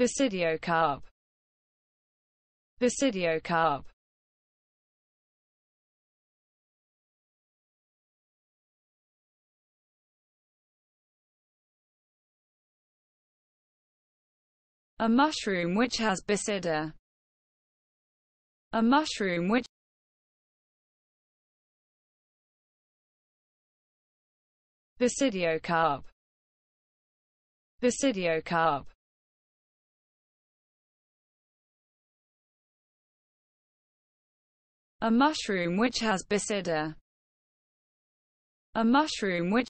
Basidiocarp. Basidiocarp. A mushroom which has basidia. A mushroom which Basidiocarp. Basidiocarp. a mushroom which has basidia, a mushroom which